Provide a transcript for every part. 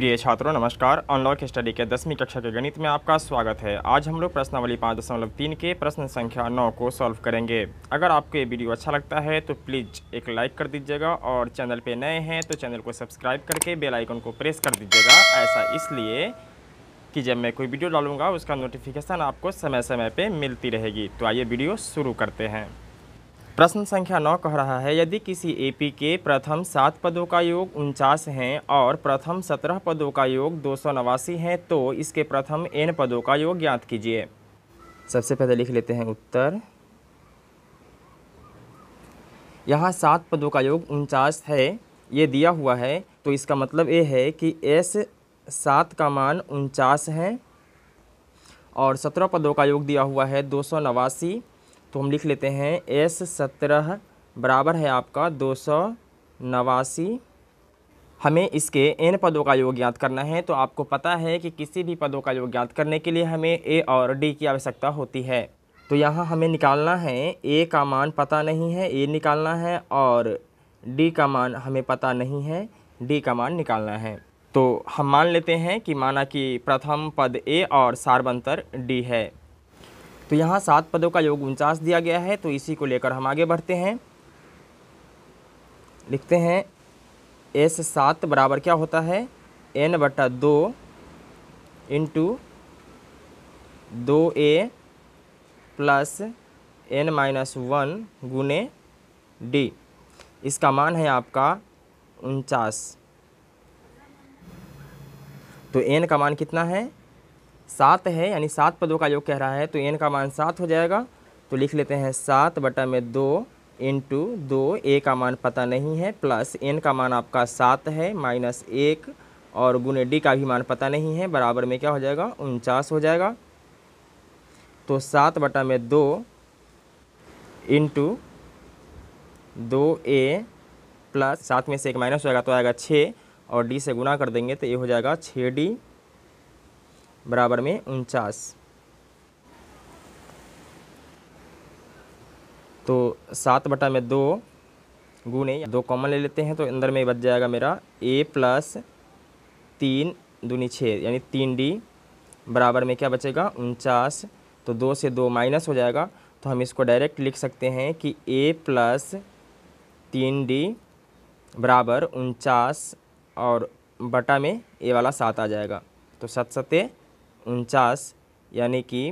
प्रिय छात्रों नमस्कार अनलॉक स्टडी के दसवीं कक्षा के गणित में आपका स्वागत है आज हम लोग प्रश्नावली पाँच दशमलव तीन के प्रश्न संख्या नौ को सॉल्व करेंगे अगर आपको ये वीडियो अच्छा लगता है तो प्लीज़ एक लाइक कर दीजिएगा और चैनल पे नए हैं तो चैनल को सब्सक्राइब करके बेल आइकन को प्रेस कर दीजिएगा ऐसा इसलिए कि जब मैं कोई वीडियो डालूंगा उसका नोटिफिकेशन आपको समय समय पर मिलती रहेगी तो आइए वीडियो शुरू करते हैं प्रश्न संख्या नौ कह रहा है यदि किसी एपी के प्रथम सात पदों का योग उनचास हैं और प्रथम सत्रह पदों का योग दो सौ नवासी है तो इसके प्रथम एन पदों का योग ज्ञात कीजिए सबसे पहले लिख लेते हैं उत्तर यहाँ सात पदों का योग उनचास है ये दिया हुआ है तो इसका मतलब ये है कि एस सात का मान उनचास है और सत्रह पदों का योग दिया हुआ है दो सौ नवासी तो हम लिख लेते हैं एस सत्रह बराबर है आपका दो सौ नवासी हमें इसके एन पदों का योग ज्ञात करना है तो आपको पता है कि किसी भी पदों का योग ज्ञात करने के लिए हमें ए और डी की आवश्यकता होती है तो यहाँ हमें निकालना है ए का मान पता नहीं है ए निकालना है और डी का मान हमें पता नहीं है डी का मान निकालना है तो हम मान लेते हैं कि माना कि प्रथम पद ए और सार्वंतर डी है तो यहाँ सात पदों का योग उनचास दिया गया है तो इसी को लेकर हम आगे बढ़ते हैं लिखते हैं एस सात बराबर क्या होता है एन बटा दो इंटू दो A plus N minus one गुने डी इसका मान है आपका उनचास तो एन का मान कितना है सात है यानी सात पदों का योग कह रहा है तो एन का मान सात हो जाएगा तो लिख लेते हैं सात बटा में दो इंटू दो ए का मान पता नहीं है प्लस एन का मान आपका सात है माइनस एक और गुने डी का भी मान पता नहीं है बराबर में क्या हो जाएगा उनचास हो जाएगा तो सात बटा में दो इंटू दो ए प्लस सात में से एक माइनस हो जाएगा तो आएगा छः और डी से गुना कर देंगे तो ये हो जाएगा छः डी बराबर में उनचास तो सात बटा में दो गुने दो कॉमन ले लेते हैं तो अंदर में बच जाएगा मेरा ए प्लस तीन दूनी छः यानी तीन डी बराबर में क्या बचेगा उनचास तो दो से दो माइनस हो जाएगा तो हम इसको डायरेक्ट लिख सकते हैं कि ए प्लस तीन डी बराबर उनचास और बटा में ए वाला सात आ जाएगा तो सत सत्य उनचास यानी कि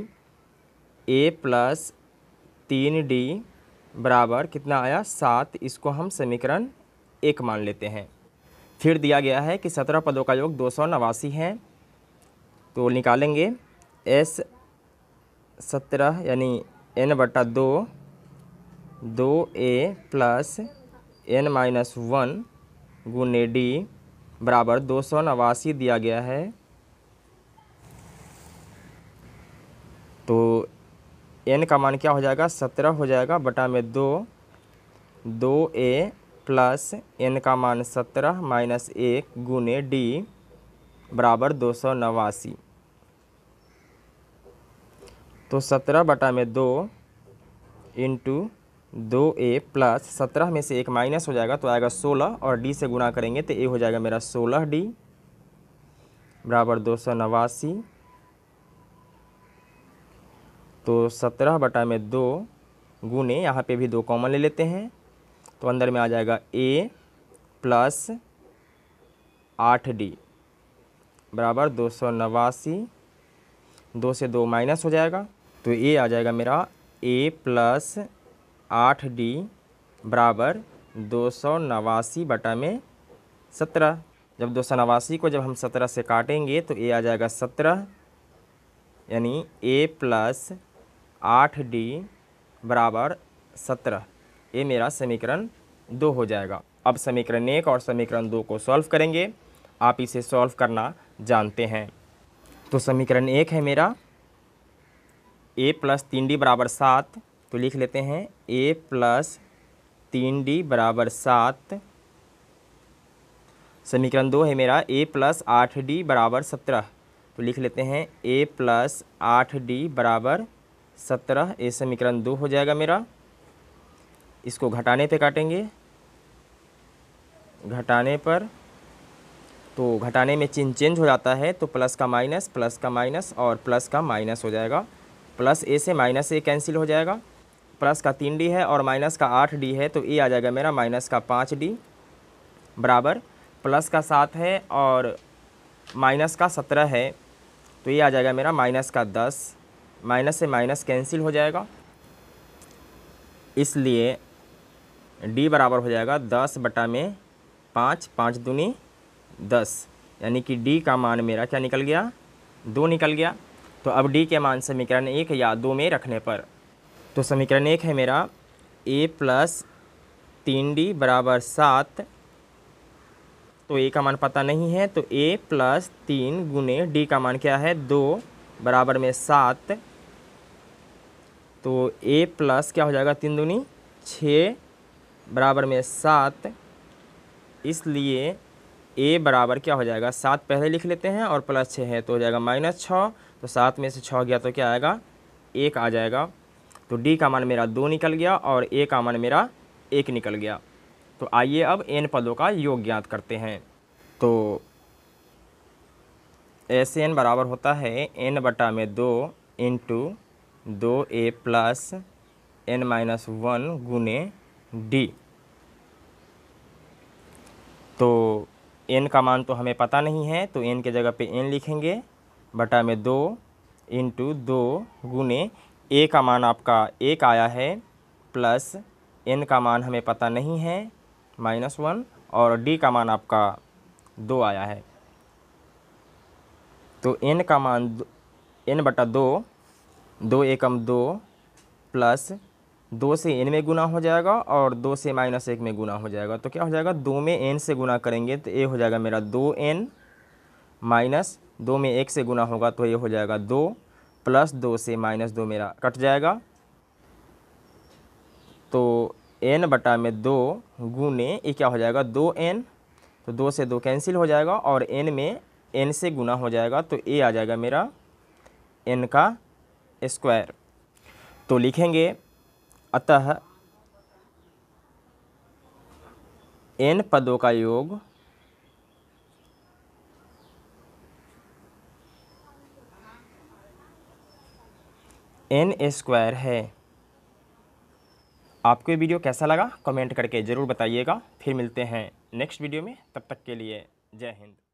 ए प्लस तीन डी बराबर कितना आया सात इसको हम समीकरण एक मान लेते हैं फिर दिया गया है कि सत्रह पदों का योग दो सौ नवासी है तो निकालेंगे एस सत्रह यानी एन बटा दो दो A plus N minus one गुने डी बराबर दो सौ नवासी दिया गया है तो एन का मान क्या हो जाएगा सत्रह हो जाएगा बटा में दो दो ए प्लस एन का मान सत्रह माइनस एक गुने डी बराबर दो सौ नवासी तो सत्रह बटा में दो इंटू दो ए प्लस सत्रह में से एक माइनस हो जाएगा तो आएगा सोलह और डी से गुणा करेंगे तो ए हो जाएगा मेरा सोलह डी बराबर दो सौ नवासी तो सत्रह बटा में दो गुने यहाँ पे भी दो कॉमन ले लेते हैं तो अंदर में आ जाएगा ए प्लस आठ डी बराबर दो सौ नवासी दो से दो माइनस हो जाएगा तो ए आ जाएगा मेरा ए प्लस आठ डी बराबर दो सौ नवासी बटा में सत्रह जब दो सौ नवासी को जब हम सत्रह से काटेंगे तो ए आ जाएगा सत्रह यानी ए प्लस आठ डी बराबर सत्रह ये मेरा समीकरण दो हो जाएगा अब समीकरण एक और समीकरण दो को सॉल्व करेंगे आप इसे सॉल्व करना जानते हैं तो समीकरण एक है मेरा ए प्लस तीन डी बराबर सात तो लिख लेते हैं ए प्लस तीन डी बराबर सात समीकरण दो है मेरा ए प्लस आठ डी बराबर सत्रह तो लिख लेते हैं ए प्लस आठ डी बराबर सत्रह ए समीकरण दो हो जाएगा मेरा इसको घटाने पे काटेंगे घटाने पर तो घटाने में चिन्ह चेंज हो जाता है तो प्लस का माइनस प्लस का माइनस और प्लस का माइनस हो जाएगा प्लस ए से माइनस ए कैंसिल हो जाएगा प्लस का तीन डी है और माइनस का आठ डी है तो ए आ जाएगा मेरा माइनस का पाँच डी बराबर प्लस का सात है और माइनस का सत्रह है तो ये आ जाएगा मेरा माइनस का दस माइनस से माइनस कैंसिल हो जाएगा इसलिए डी बराबर हो जाएगा दस बटा में पाँच पाँच दूनी दस यानी कि डी का मान मेरा क्या निकल गया दो निकल गया तो अब डी के मान समीकरण एक या दो में रखने पर तो समीकरण एक है मेरा ए प्लस तीन डी बराबर सात तो ए का मान पता नहीं है तो ए प्लस तीन गुने डी का मान क्या है दो बराबर में सात तो ए प्लस क्या हो जाएगा तीन दूनी छः बराबर में सात इसलिए ए बराबर क्या हो जाएगा सात पहले लिख लेते हैं और प्लस छः है तो हो जाएगा माइनस छः तो सात में से छः गया तो क्या आएगा एक आ जाएगा तो डी का मान मेरा दो निकल गया और ए का मान मेरा एक निकल गया तो आइए अब एन पदों का योग ज्ञात करते हैं तो एस एन बराबर होता है एन बटा में दो इंटू दो A plus N minus one गुने डी तो एन का मान तो हमें पता नहीं है तो एन के जगह पे एन लिखेंगे बटा में दो इंटू दो गुने ए का मान आपका एक आया है प्लस एन का मान हमें पता नहीं है माइनस वन और डी का मान आपका दो आया है तो एन का मान एन बटा दो दो एकम दो प्लस दो से एन में गुना हो जाएगा और दो से माइनस एक में गुना हो जाएगा तो क्या हो जाएगा दो में एन से गुना करेंगे तो ये हो जाएगा मेरा दो एन माइनस दो में एक से गुना होगा तो ये हो जाएगा दो प्लस दो से माइनस दो मेरा कट जाएगा तो एन बटा में दो गुने ये क्या हो जाएगा दो एन तो दो से दो कैंसिल हो जाएगा और एन में एन से गुना हो जाएगा तो ए आ जाएगा मेरा एन का स्क्वायर तो लिखेंगे अतः एन पदों का योग एन स्क्वायर है आपको ये वीडियो कैसा लगा कमेंट करके ज़रूर बताइएगा फिर मिलते हैं नेक्स्ट वीडियो में तब तक के लिए जय हिंद